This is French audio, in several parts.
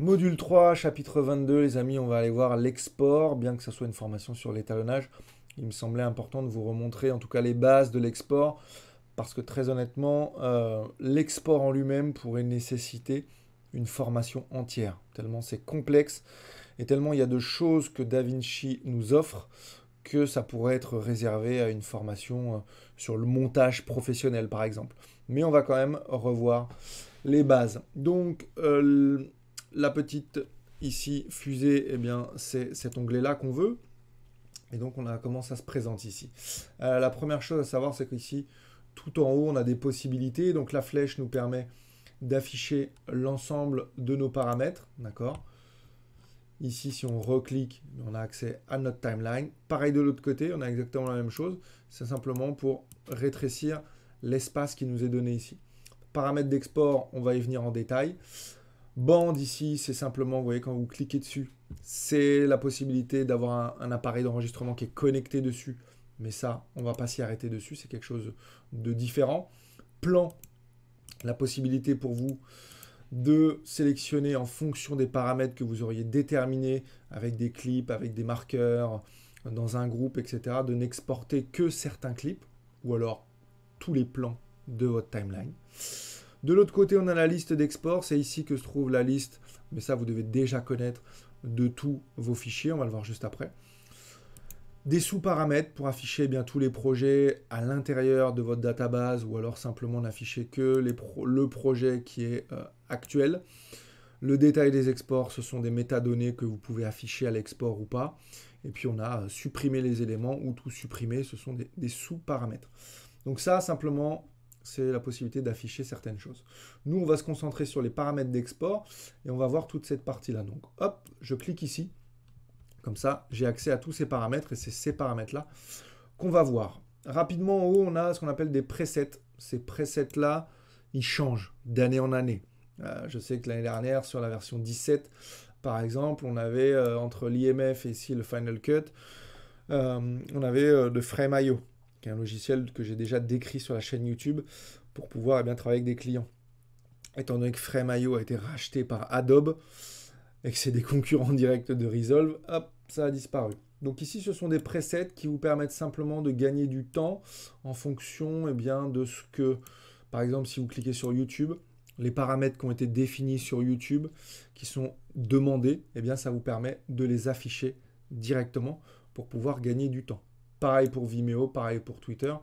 Module 3, chapitre 22, les amis, on va aller voir l'export, bien que ce soit une formation sur l'étalonnage. Il me semblait important de vous remontrer en tout cas les bases de l'export, parce que très honnêtement, euh, l'export en lui-même pourrait nécessiter une formation entière, tellement c'est complexe et tellement il y a de choses que DaVinci nous offre que ça pourrait être réservé à une formation euh, sur le montage professionnel par exemple. Mais on va quand même revoir les bases. Donc euh, la petite ici fusée, eh bien c'est cet onglet-là qu'on veut. Et donc on a comment ça se présente ici. Euh, la première chose à savoir, c'est qu'ici, tout en haut, on a des possibilités. Donc la flèche nous permet d'afficher l'ensemble de nos paramètres, d'accord Ici, si on reclique, on a accès à notre timeline. Pareil de l'autre côté, on a exactement la même chose. C'est simplement pour rétrécir l'espace qui nous est donné ici. Paramètres d'export, on va y venir en détail bande ici, c'est simplement, vous voyez, quand vous cliquez dessus, c'est la possibilité d'avoir un, appareil d'enregistrement qui est connecté dessus. Mais ça, on va pas s'y arrêter dessus, c'est quelque chose de différent. Plan, la possibilité pour vous de sélectionner en fonction des paramètres que vous auriez déterminés avec des clips, avec des marqueurs, dans un groupe, etc., de n'exporter que certains clips ou alors tous les plans de votre timeline. De l'autre côté, on a la liste d'export. C'est ici que se trouve la liste, mais ça, vous devez déjà connaître de tous vos fichiers. On va le voir juste après. Des sous-paramètres pour afficher eh bien tous les projets à l'intérieur de votre database ou alors simplement n'afficher que le projet qui est euh, actuel. Le détail des exports, ce sont des métadonnées que vous pouvez afficher à l'export ou pas. Et puis on a supprimer euh, supprimé les éléments ou tout supprimer, ce sont des, des sous-paramètres. Donc ça, simplement, c'est la possibilité d'afficher certaines choses. Nous, on va se concentrer sur les paramètres d'export et on va voir toute cette partie-là. Donc, hop, je clique ici. Comme ça, j'ai accès à tous ces paramètres et c'est ces paramètres-là qu'on va voir. Rapidement, en haut, on a ce qu'on appelle des presets. Ces presets-là, ils changent d'année en année. Euh, je sais que l'année dernière, sur la version 17, par exemple, on avait euh, entre l'IMF et ici le Final Cut, euh, on avait de mayo qui est un logiciel que j'ai déjà décrit sur la chaîne YouTube pour pouvoir eh bien, travailler avec des clients. Étant donné que Frame.io a été racheté par Adobe et que c'est des concurrents directs de Resolve, hop, ça a disparu. Donc ici, ce sont des presets qui vous permettent simplement de gagner du temps en fonction et eh bien, de ce que, par exemple, si vous cliquez sur YouTube, les paramètres qui ont été définis sur YouTube, qui sont demandés, et eh bien, ça vous permet de les afficher directement pour pouvoir gagner du temps. Pareil pour Vimeo, pareil pour Twitter.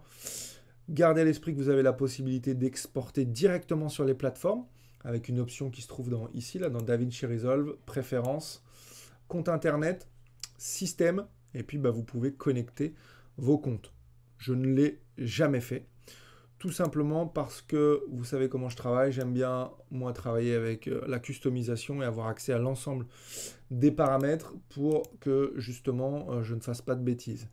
Gardez à l'esprit que vous avez la possibilité d'exporter directement sur les plateformes avec une option qui se trouve dans, ici, là, dans DaVinci Resolve, préférences, compte internet, système, et puis bah, vous pouvez connecter vos comptes. Je ne l'ai jamais fait. Tout simplement parce que vous savez comment je travaille. J'aime bien, moi, travailler avec euh, la customisation et avoir accès à l'ensemble des paramètres pour que, justement, euh, je ne fasse pas de bêtises.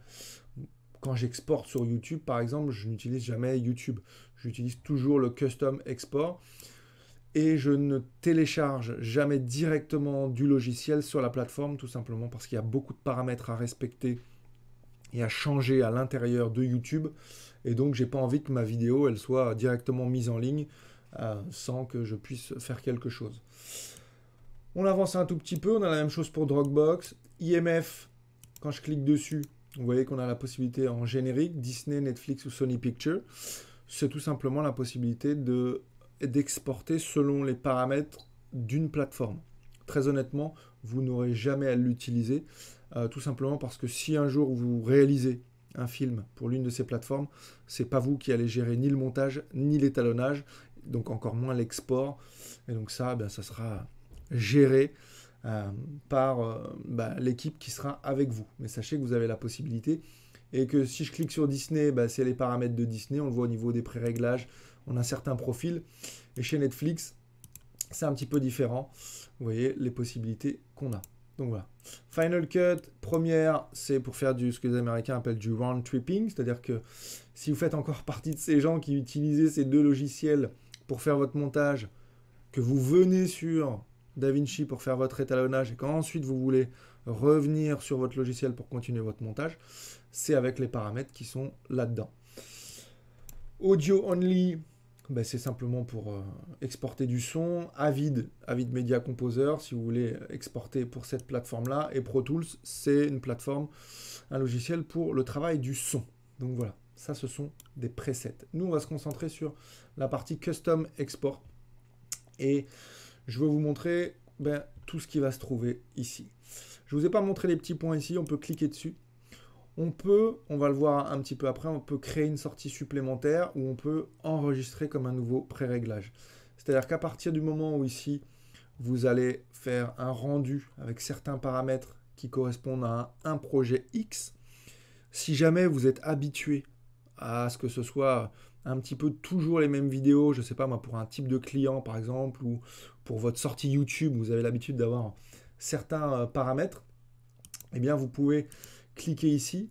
Quand j'exporte sur YouTube, par exemple, je n'utilise jamais YouTube. J'utilise toujours le custom export et je ne télécharge jamais directement du logiciel sur la plateforme, tout simplement parce qu'il y a beaucoup de paramètres à respecter et à changer à l'intérieur de YouTube. Et donc, je n'ai pas envie que ma vidéo elle soit directement mise en ligne euh, sans que je puisse faire quelque chose. On avance un tout petit peu. On a la même chose pour Dropbox, IMF. Quand je clique dessus, vous voyez qu'on a la possibilité en générique, Disney, Netflix ou Sony Pictures. C'est tout simplement la possibilité d'exporter selon les paramètres d'une plateforme. Très honnêtement, vous n'aurez jamais à l'utiliser, euh, tout simplement parce que si un jour vous réalisez un film pour l'une de ces plateformes, c'est pas vous qui allez gérer ni le montage ni l'étalonnage, donc encore moins l'export. Et donc ça, ben, ça sera géré euh, par euh, bah, l'équipe qui sera avec vous. Mais sachez que vous avez la possibilité et que si je clique sur Disney, bah, c'est les paramètres de Disney. On le voit au niveau des pré-réglages, on a certains profils. Et chez Netflix, c'est un petit peu différent. Vous voyez les possibilités qu'on a. Donc voilà. Final Cut, première, c'est pour faire du, ce que les Américains appellent du round-tripping, c'est-à-dire que si vous faites encore partie de ces gens qui utilisaient ces deux logiciels pour faire votre montage, que vous venez sur DaVinci pour faire votre étalonnage et quand ensuite vous voulez revenir sur votre logiciel pour continuer votre montage, c'est avec les paramètres qui sont là-dedans. Audio only, ben, c'est simplement pour euh, exporter du son. Avid, Avid Media Composer, si vous voulez exporter pour cette plateforme-là. Et Pro Tools, c'est une plateforme, un logiciel pour le travail du son. Donc voilà, ça ce sont des presets. Nous, on va se concentrer sur la partie custom export. Et je vais vous montrer ben, tout ce qui va se trouver ici. Je ne vous ai pas montré les petits points ici, on peut cliquer dessus. On peut, on va le voir un petit peu après, on peut créer une sortie supplémentaire ou on peut enregistrer comme un nouveau pré-réglage. C'est-à-dire qu'à partir du moment où ici, vous allez faire un rendu avec certains paramètres qui correspondent à un projet X, si jamais vous êtes habitué à ce que ce soit un petit peu toujours les mêmes vidéos, je sais pas moi, pour un type de client par exemple, ou pour votre sortie YouTube, vous avez l'habitude d'avoir certains euh, paramètres, eh bien vous pouvez cliquer ici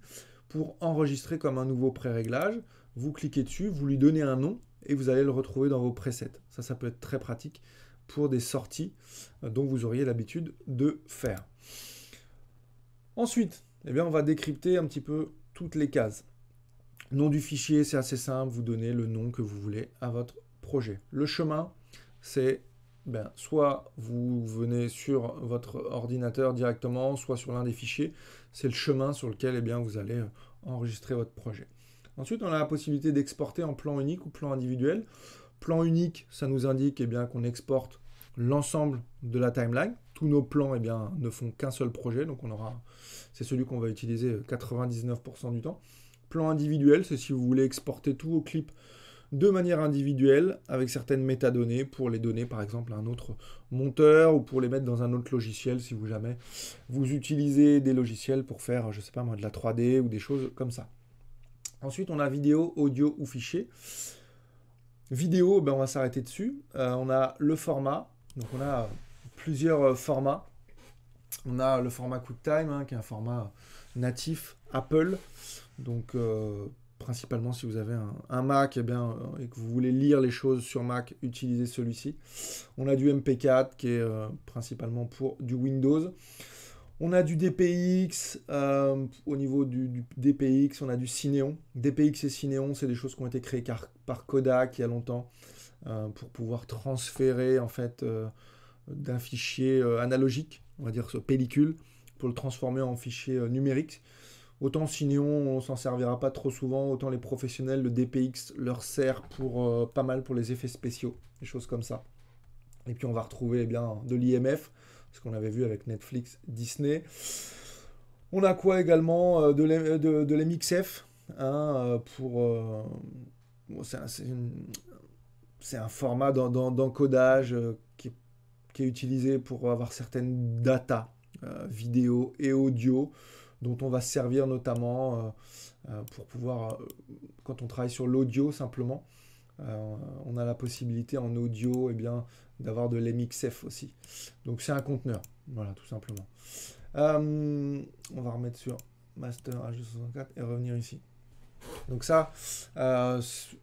pour enregistrer comme un nouveau pré-réglage. Vous cliquez dessus, vous lui donnez un nom et vous allez le retrouver dans vos presets. Ça, ça peut être très pratique pour des sorties euh, dont vous auriez l'habitude de faire. Ensuite, eh bien, on va décrypter un petit peu toutes les cases. Nom du fichier, c'est assez simple, vous donnez le nom que vous voulez à votre projet. Le chemin, c'est ben, soit vous venez sur votre ordinateur directement, soit sur l'un des fichiers. C'est le chemin sur lequel eh bien, vous allez euh, enregistrer votre projet. Ensuite, on a la possibilité d'exporter en plan unique ou plan individuel. Plan unique, ça nous indique eh bien, qu'on exporte l'ensemble de la timeline. Tous nos plans eh bien, ne font qu'un seul projet, donc on aura, c'est celui qu'on va utiliser 99% euh, du temps plan individuel, c'est si vous voulez exporter tous vos clips de manière individuelle avec certaines métadonnées pour les donner par exemple à un autre monteur ou pour les mettre dans un autre logiciel si vous jamais vous utilisez des logiciels pour faire je sais pas moi de la 3D ou des choses comme ça. Ensuite on a vidéo, audio ou fichier. Vidéo, ben on va s'arrêter dessus. Euh, on a le format, donc on a plusieurs euh, formats. On a le format QuickTime hein, qui est un format natif Apple. Donc, euh, principalement, si vous avez un, Mac eh bien, euh, et que vous voulez lire les choses sur Mac, utilisez celui-ci. On a du MP4 qui est euh, principalement pour du Windows. On a du DPX, au niveau du, DPX, on a du Cineon. DPX et Cineon, c'est des choses qui ont été créées par Kodak il y a longtemps pour pouvoir transférer en fait d'un fichier analogique, on va dire ce pellicule, pour le transformer en fichier numérique. Autant Sineon, on s'en servira pas trop souvent, autant les professionnels, le DPX leur sert pour euh, pas mal pour les effets spéciaux, des choses comme ça. Et puis on va retrouver eh bien de l'IMF, ce qu'on avait vu avec Netflix, Disney. On a quoi également euh, de, de, l'MXF hein, euh, pour c'est un, format d'encodage qui, est utilisé pour avoir certaines data vidéo et audio dont on va servir notamment euh, euh, pour pouvoir, euh, quand on travaille sur l'audio simplement, on a la possibilité en audio et eh bien d'avoir de l'MXF aussi. Donc c'est un conteneur, voilà tout simplement. on va remettre sur Master H264 et revenir ici. Donc ça,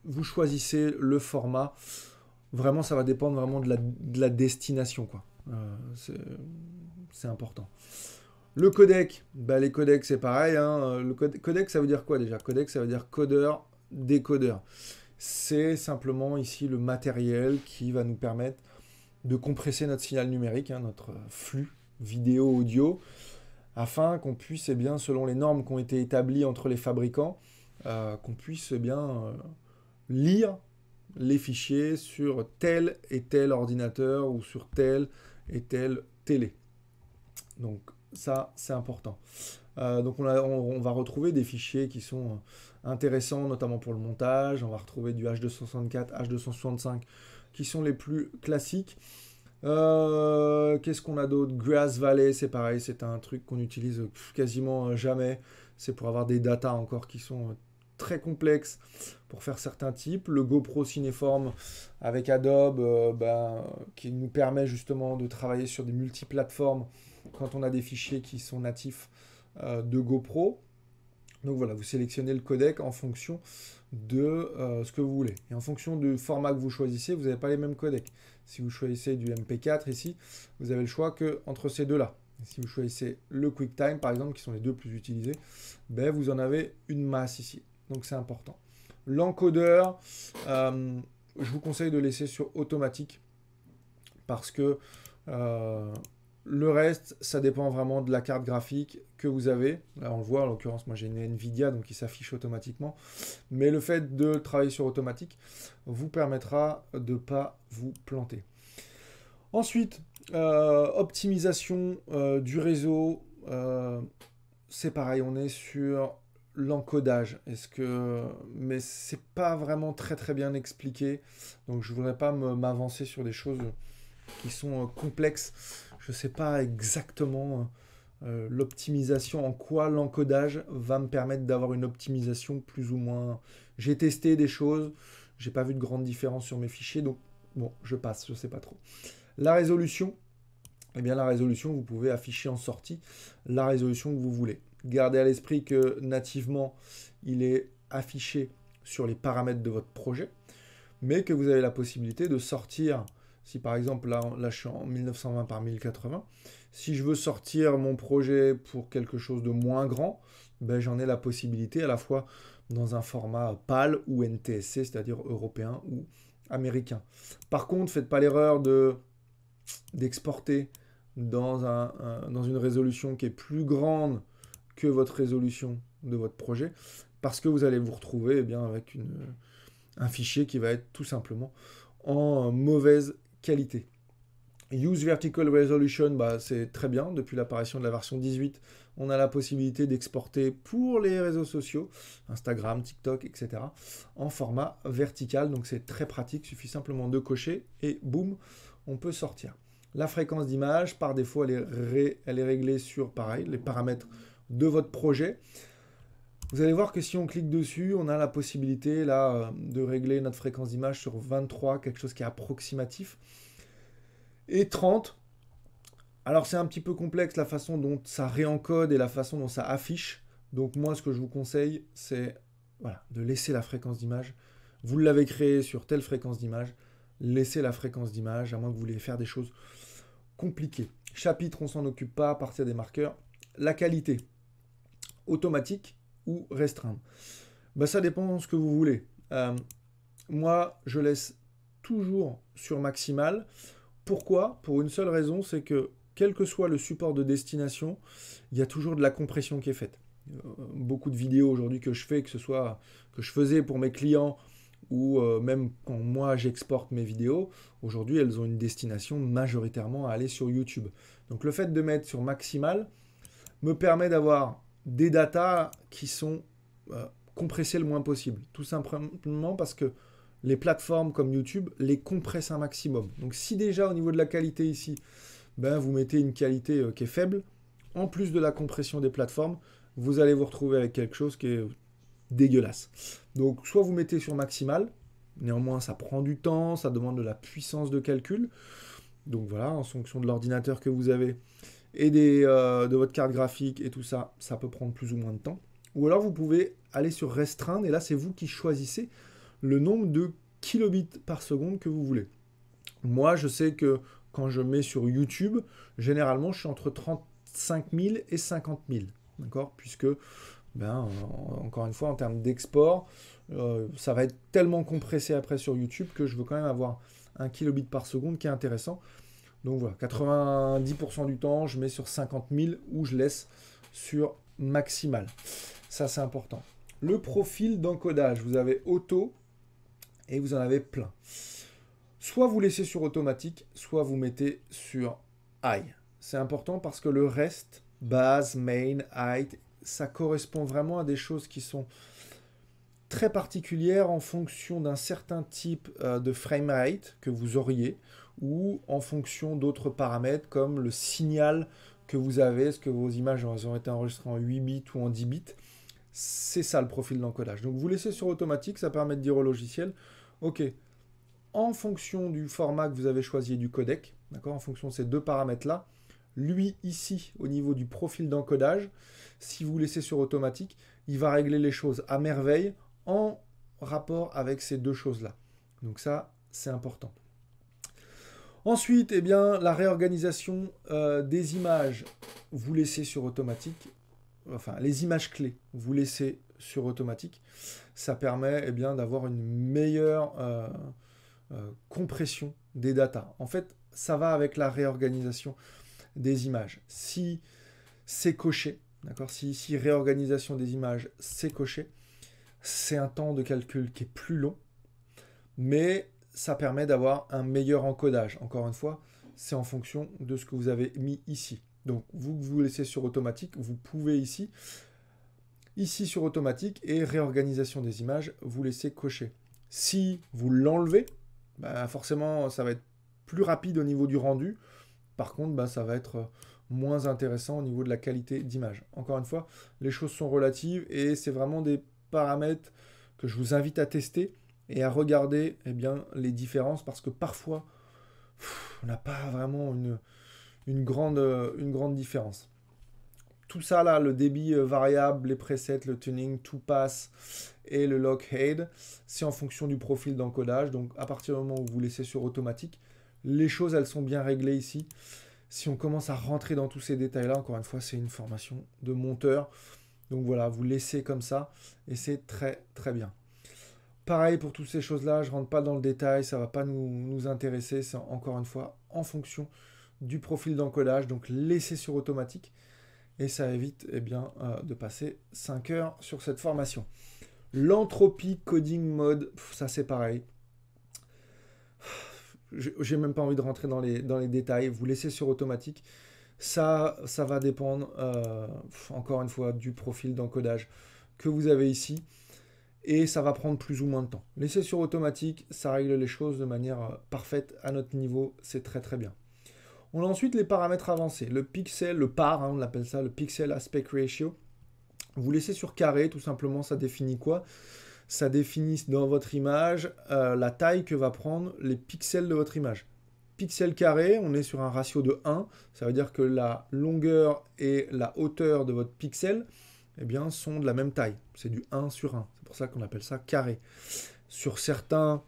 vous choisissez le format. Vraiment, ça va dépendre vraiment de la, destination. quoi. c'est important. Le codec, bah les codecs c'est pareil. Hein. Le codec ça veut dire quoi déjà Codec ça veut dire codeur, décodeur. C'est simplement ici le matériel qui va nous permettre de compresser notre signal numérique, hein, notre flux vidéo audio, afin qu'on puisse, eh bien, selon les normes qui ont été établies entre les fabricants, euh, qu'on puisse eh bien euh, lire les fichiers sur tel et tel ordinateur ou sur tel et tel télé. Donc ça, c'est important. Euh, donc on, va retrouver des fichiers qui sont euh, intéressants, notamment pour le montage. On va retrouver du H264, H265, qui sont les plus classiques. Euh, qu'est-ce qu'on a d'autre Grass Valley, c'est pareil, c'est un truc qu'on utilise quasiment jamais. C'est pour avoir des datas encore qui sont très complexes pour faire certains types. Le GoPro Cineform avec Adobe, ben, qui nous permet justement de travailler sur des multiplateformes quand on a des fichiers qui sont natifs euh, de GoPro. Donc voilà, vous sélectionnez le codec en fonction de euh, ce que vous voulez. Et en fonction du format que vous choisissez, vous n'avez pas les mêmes codecs. Si vous choisissez du MP4 ici, vous avez le choix que entre ces deux-là. Si vous choisissez le QuickTime, par exemple, qui sont les deux plus utilisés, ben vous en avez une masse ici. Donc c'est important. L'encodeur, euh, je vous conseille de laisser sur automatique parce que le reste, ça dépend vraiment de la carte graphique que vous avez. Là, on le voit, en l'occurrence, moi j'ai une Nvidia, donc il s'affiche automatiquement. Mais le fait de travailler sur automatique vous permettra de ne pas vous planter. Ensuite, euh, optimisation euh, du réseau. Euh, c'est pareil, on est sur l'encodage. Est-ce que mais c'est pas vraiment très très bien expliqué, donc je voudrais pas m'avancer sur des choses qui sont complexes je sais pas exactement euh, l'optimisation, en quoi l'encodage va me permettre d'avoir une optimisation plus ou moins. J'ai testé des choses, j'ai pas vu de grandes différences sur mes fichiers, donc bon, je passe, je sais pas trop. La résolution, eh bien la résolution, vous pouvez afficher en sortie la résolution que vous voulez. Gardez à l'esprit que nativement, il est affiché sur les paramètres de votre projet, mais que vous avez la possibilité de sortir si par exemple, là, je en 1920 par 1080, si je veux sortir mon projet pour quelque chose de moins grand, ben, j'en ai la possibilité à la fois dans un format PAL ou NTSC, c'est-à-dire européen ou américain. Par contre, faites pas l'erreur de d'exporter dans, un, dans une résolution qui est plus grande que votre résolution de votre projet, parce que vous allez vous retrouver eh bien, avec une, un fichier qui va être tout simplement en mauvaise qualité. Use Vertical Resolution, bah, c'est très bien. Depuis l'apparition de la version 18, on a la possibilité d'exporter pour les réseaux sociaux, Instagram, TikTok, etc., en format vertical. Donc c'est très pratique, Il suffit simplement de cocher et boum, on peut sortir. La fréquence d'image, par défaut, elle est, ré... elle est réglée sur, pareil, les paramètres de votre projet. Vous allez voir que si on clique dessus, on a la possibilité là euh, de régler notre fréquence d'image sur 23, quelque chose qui est approximatif. Et 30. Alors c'est un petit peu complexe la façon dont ça réencode et la façon dont ça affiche. Donc moi ce que je vous conseille c'est voilà, de laisser la fréquence d'image. Vous l'avez créé sur telle fréquence d'image. Laissez la fréquence d'image, à moins que vous voulez faire des choses compliquées. Chapitre, on s'en occupe pas à partir des marqueurs. La qualité automatique, ou restreindre bah, Ça dépend de ce que vous voulez. Euh, moi, je laisse toujours sur maximal. Pourquoi Pour une seule raison, c'est que quel que soit le support de destination, il y a toujours de la compression qui est faite. Euh, beaucoup de vidéos aujourd'hui que je fais, que ce soit que je faisais pour mes clients ou euh, même quand moi j'exporte mes vidéos, aujourd'hui elles ont une destination majoritairement à aller sur YouTube. Donc le fait de mettre sur maximal me permet d'avoir des data qui sont compressés euh, compressées le moins possible. Tout simplement parce que les plateformes comme YouTube les compressent un maximum. Donc si déjà au niveau de la qualité ici, ben, vous mettez une qualité euh, qui est faible, en plus de la compression des plateformes, vous allez vous retrouver avec quelque chose qui est dégueulasse. Donc soit vous mettez sur maximal, néanmoins ça prend du temps, ça demande de la puissance de calcul. Donc voilà, en fonction de l'ordinateur que vous avez, et euh, de votre carte graphique et tout ça, ça peut prendre plus ou moins de temps. Ou alors vous pouvez aller sur restreindre et là c'est vous qui choisissez le nombre de kilobits par seconde que vous voulez. Moi je sais que quand je mets sur YouTube, généralement je suis entre 35 000 et 50 000. D'accord Puisque, ben, encore une fois, en termes d'export, euh, ça va être tellement compressé après sur YouTube que je veux quand même avoir un kilobit par seconde qui est intéressant. Donc voilà, 90% du temps, je mets sur 50 000 ou je laisse sur maximal. Ça, c'est important. Le profil d'encodage, vous avez auto et vous en avez plein. Soit vous laissez sur automatique, soit vous mettez sur high. C'est important parce que le reste, base, main, height, ça correspond vraiment à des choses qui sont très particulières en fonction d'un certain type euh, de frame rate que vous auriez ou en fonction d'autres paramètres comme le signal que vous avez, est-ce que vos images ont été enregistrées en 8 bits ou en 10 bits. C'est ça le profil d'encodage. Donc vous laissez sur automatique, ça permet de dire au logiciel, ok, en fonction du format que vous avez choisi du codec, en fonction de ces deux paramètres-là, lui ici au niveau du profil d'encodage, si vous laissez sur automatique, il va régler les choses à merveille en rapport avec ces deux choses-là. Donc ça, c'est important. Ensuite, eh bien, la réorganisation euh, des images, vous laissez sur automatique. Enfin, les images clés, vous laissez sur automatique. Ça permet eh bien, d'avoir une meilleure euh, euh, compression des datas. En fait, ça va avec la réorganisation des images. Si c'est coché, d'accord si, si réorganisation des images, c'est coché, c'est un temps de calcul qui est plus long, mais ça permet d'avoir un meilleur encodage. Encore une fois, c'est en fonction de ce que vous avez mis ici. Donc vous vous laissez sur automatique, vous pouvez ici, ici sur automatique et réorganisation des images, vous laissez cocher. Si vous l'enlevez, bah, forcément ça va être plus rapide au niveau du rendu. Par contre, bah, ça va être moins intéressant au niveau de la qualité d'image. Encore une fois, les choses sont relatives et c'est vraiment des paramètres que je vous invite à tester et à regarder eh bien, les différences parce que parfois, on n'a pas vraiment une, une, grande, euh, une grande différence. Tout ça là, le débit euh, variable, les presets, le tuning, tout passe et le lock head, c'est en fonction du profil d'encodage. Donc à partir du moment où vous laissez sur automatique, les choses elles sont bien réglées ici. Si on commence à rentrer dans tous ces détails là, encore une fois, c'est une formation de monteur. Donc voilà, vous laissez comme ça et c'est très très bien. Pareil pour toutes ces choses-là, je ne rentre pas dans le détail, ça ne va pas nous, intéresser, c'est encore une fois en fonction du profil d'encodage. donc laissez sur automatique, et ça évite eh bien, euh, de passer 5 heures sur cette formation. L'entropie coding mode, ça c'est pareil. J'ai même pas envie de rentrer dans les, dans les détails, vous laissez sur automatique. Ça, ça va dépendre, euh, encore une fois, du profil d'encodage que vous avez ici et ça va prendre plus ou moins de temps. Laisser sur automatique, ça règle les choses de manière euh, parfaite à notre niveau, c'est très très bien. On a ensuite les paramètres avancés, le pixel, le par, hein, on l'appelle ça le pixel aspect ratio. Vous laissez sur carré, tout simplement, ça définit quoi Ça définit dans votre image euh, la taille que va prendre les pixels de votre image. Pixel carré, on est sur un ratio de 1, ça veut dire que la longueur et la hauteur de votre pixel eh bien, sont de la même taille. C'est du 1 sur 1. C'est pour ça qu'on appelle ça carré. Sur certains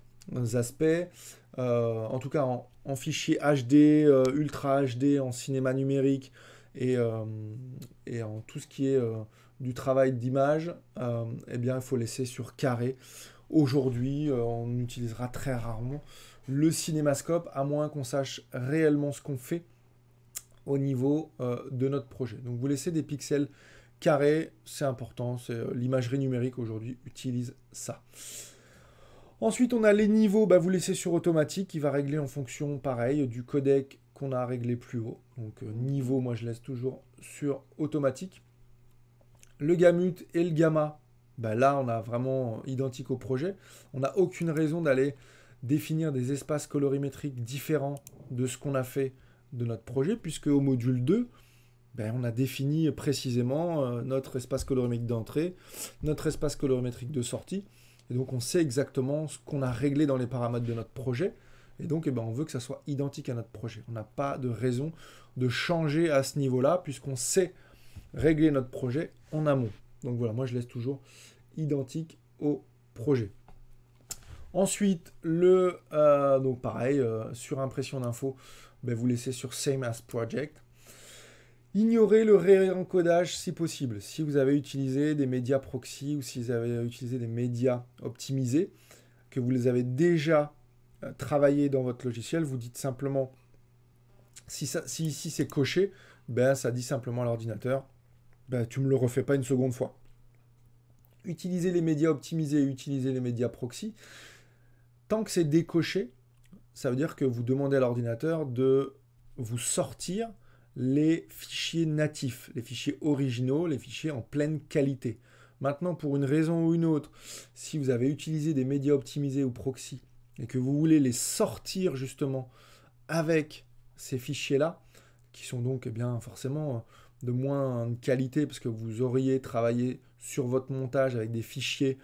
aspects, euh, en tout cas en, fichier HD, euh, Ultra HD, en cinéma numérique et, euh, et en tout ce qui est du travail d'image, eh bien, il faut laisser sur carré. Aujourd'hui, on utilisera très rarement le cinémascope, à moins qu'on sache réellement ce qu'on fait au niveau de notre projet. Donc vous laissez des pixels carré, c'est important. C'est euh, l'imagerie numérique aujourd'hui utilise ça. Ensuite, on a les niveaux. Bah, vous laissez sur automatique. qui va régler en fonction, pareil, du codec qu'on a réglé plus haut. Donc euh, niveau, moi je laisse toujours sur automatique. Le gamut et le gamma. Bah, là, on a vraiment identique au projet. On n'a aucune raison d'aller définir des espaces colorimétriques différents de ce qu'on a fait de notre projet, puisque au module 2, ben, on a défini précisément euh, notre espace colorimétrique d'entrée, notre espace colorimétrique de sortie. Et donc on sait exactement ce qu'on a réglé dans les paramètres de notre projet. Et donc eh ben, on veut que ça soit identique à notre projet. On n'a pas de raison de changer à ce niveau-là puisqu'on sait régler notre projet en amont. Donc voilà, moi je laisse toujours identique au projet. Ensuite, le, euh, donc pareil, euh, sur impression d'info, ben, vous laissez sur same as project. Ignorez le réencodage si possible. Si vous avez utilisé des médias proxy ou si vous avez utilisé des médias optimisés, que vous les avez déjà euh, travaillés dans votre logiciel, vous dites simplement, si, ici c'est coché, ben ça dit simplement à l'ordinateur, ben tu me le refais pas une seconde fois. Utilisez les médias optimisés et utilisez les médias proxy. Tant que c'est décoché, ça veut dire que vous demandez à l'ordinateur de vous sortir les fichiers natifs, les fichiers originaux, les fichiers en pleine qualité. Maintenant, pour une raison ou une autre, si vous avez utilisé des médias optimisés ou proxy et que vous voulez les sortir justement avec ces fichiers-là, qui sont donc eh bien forcément euh, de moins qualité parce que vous auriez travaillé sur votre montage avec des fichiers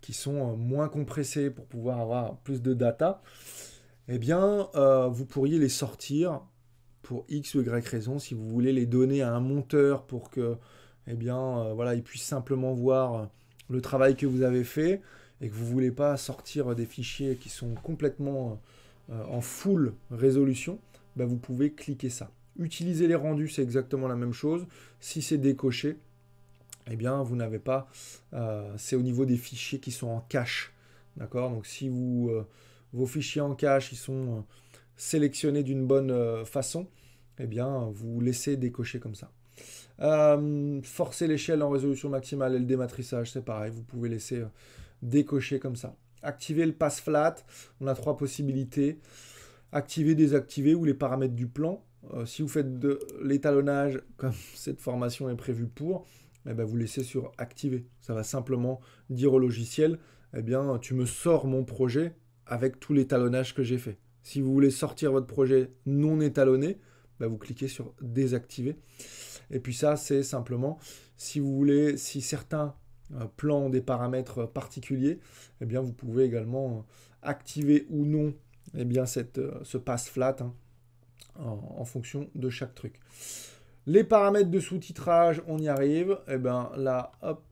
qui sont euh, moins compressés pour pouvoir avoir plus de data, eh bien, euh, vous pourriez les sortir pour X ou Y raison, si vous voulez les donner à un monteur pour que, eh bien, euh, voilà, il puisse simplement voir euh, le travail que vous avez fait et que vous ne voulez pas sortir des fichiers qui sont complètement euh, en full résolution, bah, vous pouvez cliquer ça. Utiliser les rendus, c'est exactement la même chose. Si c'est décoché, eh bien, vous n'avez pas... c'est au niveau des fichiers qui sont en cache. D'accord Donc, si vous, vos fichiers en cache, ils sont sélectionné d'une bonne euh, façon, eh bien, vous laissez décocher comme ça. Euh, forcer l'échelle en résolution maximale et le dématrissage, c'est pareil, vous pouvez laisser euh, décocher comme ça. Activer le pass flat, on a trois possibilités. Activer, désactiver ou les paramètres du plan. si vous faites de l'étalonnage comme cette formation est prévue pour, eh bien, vous laissez sur activer. Ça va simplement dire au logiciel, eh bien, tu me sors mon projet avec tout l'étalonnage que j'ai fait. Si vous voulez sortir votre projet non étalonné, bah, vous cliquez sur désactiver. Et puis ça, c'est simplement si vous voulez, si certains euh, plans ont des paramètres euh, particuliers, eh bien vous pouvez également euh, activer ou non eh bien cette, ce pass flat hein, en, fonction de chaque truc. Les paramètres de sous-titrage, on y arrive. Et eh bien là, hop,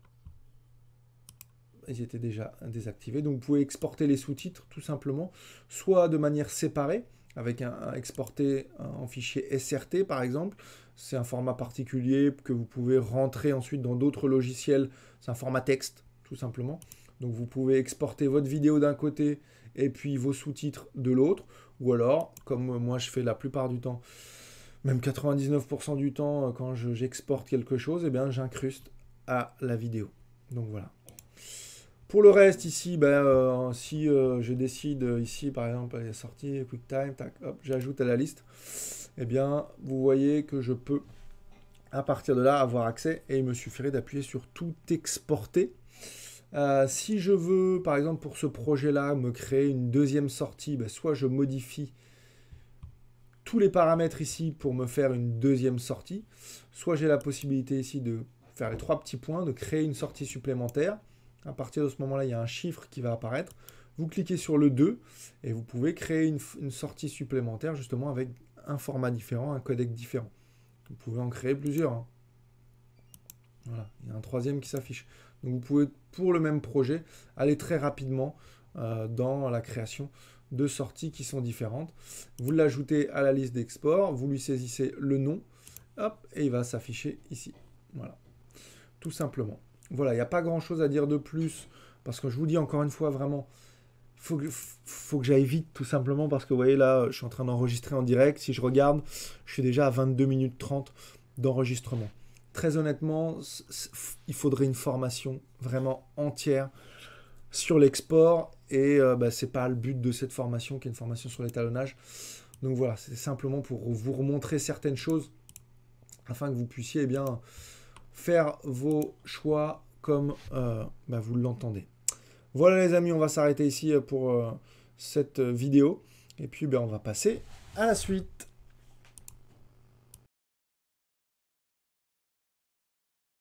ils étaient déjà désactivés. Donc vous pouvez exporter les sous-titres tout simplement, soit de manière séparée, avec un, un en fichier SRT par exemple. C'est un format particulier que vous pouvez rentrer ensuite dans d'autres logiciels. C'est un format texte tout simplement. Donc vous pouvez exporter votre vidéo d'un côté et puis vos sous-titres de l'autre. Ou alors, comme moi je fais la plupart du temps, même 99% du temps euh, quand j'exporte quelque chose, eh bien j'incruste à la vidéo. Donc voilà. Pour le reste, ici, ben, euh, si euh, je décide euh, ici, par exemple, les sorties, QuickTime, tac, j'ajoute à la liste, eh bien, vous voyez que je peux, à partir de là, avoir accès et il me suffirait d'appuyer sur tout exporter. si je veux, par exemple, pour ce projet-là, me créer une deuxième sortie, ben, soit je modifie tous les paramètres ici pour me faire une deuxième sortie, soit j'ai la possibilité ici de faire les trois petits points, de créer une sortie supplémentaire, à partir de ce moment-là, il y a un chiffre qui va apparaître. Vous cliquez sur le 2 et vous pouvez créer une, sortie supplémentaire justement avec un format différent, un codec différent. Vous pouvez en créer plusieurs. Hein. Voilà, il y a un troisième qui s'affiche. Donc vous pouvez, pour le même projet, aller très rapidement euh, dans la création de sorties qui sont différentes. Vous l'ajoutez à la liste d'export, vous lui saisissez le nom, hop, et il va s'afficher ici. Voilà, tout simplement. Voilà, il n'y a pas grand-chose à dire de plus, parce que je vous dis encore une fois, vraiment, faut faut que j'aille vite, tout simplement, parce que vous voyez, là, je suis en train d'enregistrer en direct. Si je regarde, je suis déjà à 22 minutes 30 d'enregistrement. Très honnêtement, il faudrait une formation vraiment entière sur l'export, et ce euh, n'est bah, c'est pas le but de cette formation, qui est une formation sur l'étalonnage. Donc voilà, c'est simplement pour vous remontrer certaines choses, afin que vous puissiez, eh bien, faire vos choix comme euh, bah, vous l'entendez. Voilà les amis, on va s'arrêter ici euh, pour euh, cette vidéo. Et puis ben, on va passer à la suite.